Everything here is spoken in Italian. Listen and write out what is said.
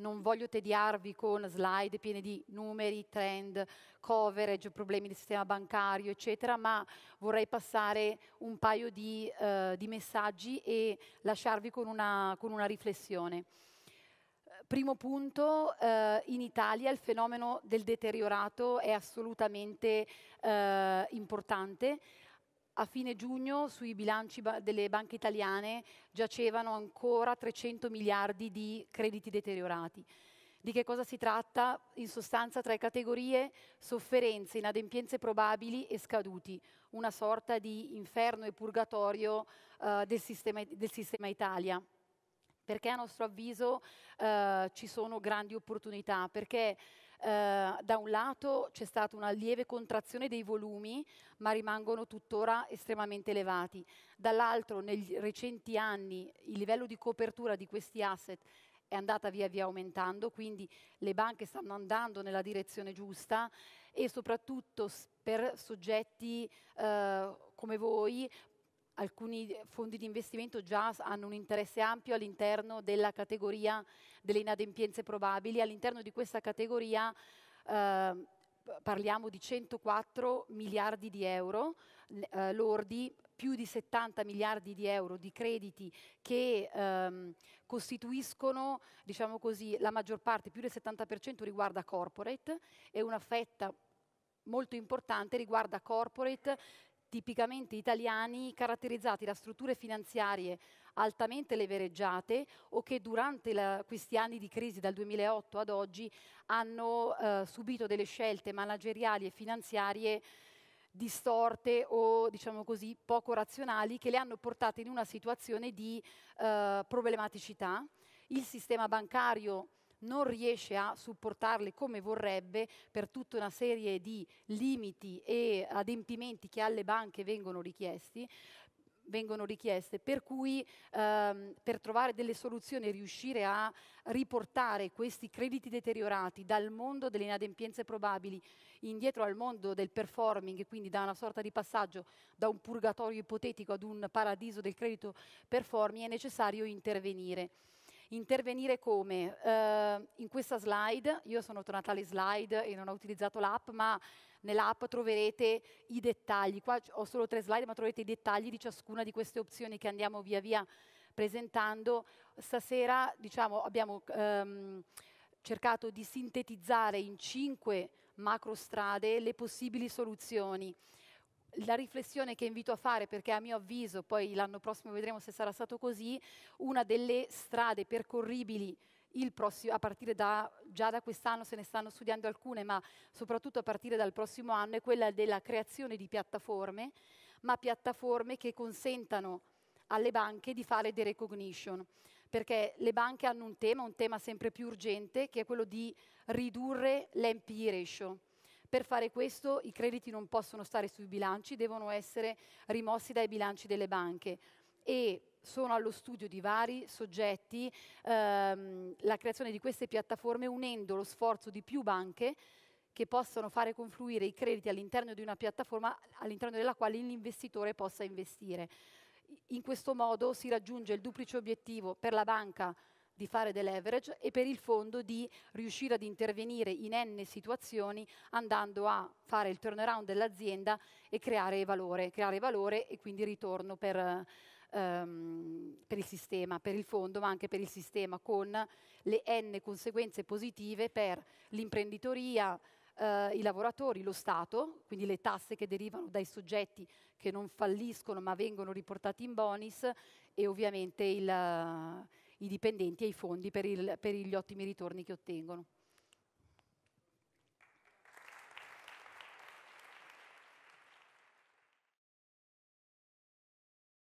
non voglio tediarvi con slide piene di numeri, trend, coverage, problemi del sistema bancario, eccetera, ma vorrei passare un paio di, eh, di messaggi e lasciarvi con una, con una riflessione. Primo punto, eh, in Italia il fenomeno del deteriorato è assolutamente eh, importante a fine giugno sui bilanci ba- delle banche italiane giacevano ancora 300 miliardi di crediti deteriorati. Di che cosa si tratta? In sostanza tre categorie, sofferenze, inadempienze probabili e scaduti, una sorta di inferno e purgatorio eh, del, sistema, del, sistema, Italia. Perché a nostro avviso eh, ci sono grandi opportunità? Perché eh, da un lato c'è stata una lieve contrazione dei volumi, ma rimangono tuttora estremamente elevati. Dall'altro, negli recenti anni, il livello di copertura di questi asset è andata via via aumentando, quindi le banche stanno andando nella direzione giusta e soprattutto per soggetti eh, come voi alcuni fondi di investimento già hanno un interesse ampio all'interno della categoria delle inadempienze probabili. All'interno di questa categoria eh, parliamo di 104 miliardi di euro eh, lordi, più di 70 miliardi di euro di crediti che ehm, costituiscono, diciamo così, la maggior parte, più del 70% riguarda corporate e una fetta molto importante riguarda corporate tipicamente italiani caratterizzati da strutture finanziarie altamente levereggiate o che durante la, questi anni di crisi dal 2008 ad oggi hanno eh, subito delle scelte manageriali e finanziarie distorte o diciamo così poco razionali che le hanno portate in una situazione di eh, problematicità. Il sistema bancario non riesce a supportarle come vorrebbe per tutta una serie di limiti e adempimenti che alle banche vengono richiesti vengono richieste, per cui ehm, per trovare delle soluzioni e riuscire a riportare questi crediti deteriorati dal mondo delle inadempienze probabili indietro al mondo del performing, quindi da una sorta di passaggio da un purgatorio ipotetico ad un paradiso del credito performing, è necessario intervenire. Intervenire come? Eh, in questa slide, io sono tornata alle slide e non ho utilizzato l'app, ma nell'app troverete i dettagli. Qua ho solo tre slide, ma troverete i dettagli di ciascuna di queste opzioni che andiamo via via presentando. Stasera diciamo, abbiamo ehm, cercato di sintetizzare in cinque macro strade le possibili soluzioni la riflessione che invito a fare, perché a mio avviso, poi l'anno prossimo vedremo se sarà stato così, una delle strade percorribili prossimo, a partire da, già da quest'anno se ne stanno studiando alcune, ma soprattutto a partire dal prossimo anno, è quella della creazione di piattaforme, ma piattaforme che consentano alle banche di fare dei recognition, perché le banche hanno un tema, un tema sempre più urgente, che è quello di ridurre l'MPI ratio per fare questo i crediti non possono stare sui bilanci, devono essere rimossi dai bilanci delle banche e sono allo studio di vari soggetti ehm, la creazione di queste piattaforme unendo lo sforzo di più banche che possano fare confluire i crediti all'interno di una piattaforma all'interno della quale l'investitore possa investire. In questo modo si raggiunge il duplice obiettivo per la banca di fare del leverage e per il fondo di riuscire ad intervenire in n situazioni andando a fare il turnaround dell'azienda e creare valore, creare valore e quindi ritorno per, ehm, per il sistema, per il fondo ma anche per il sistema con le n conseguenze positive per l'imprenditoria, Uh, i lavoratori, lo Stato, quindi le tasse che derivano dai soggetti che non falliscono ma vengono riportati in bonus e ovviamente il, uh, i dipendenti e i fondi per, il, per gli ottimi ritorni che ottengono.